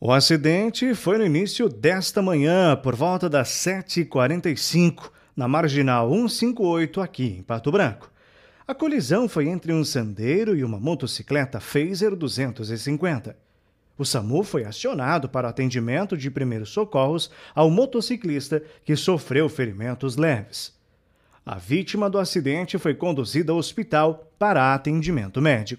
O acidente foi no início desta manhã, por volta das 7h45, na marginal 158, aqui em Pato Branco. A colisão foi entre um sandeiro e uma motocicleta Phaser 250. O SAMU foi acionado para atendimento de primeiros socorros ao motociclista que sofreu ferimentos leves. A vítima do acidente foi conduzida ao hospital para atendimento médico.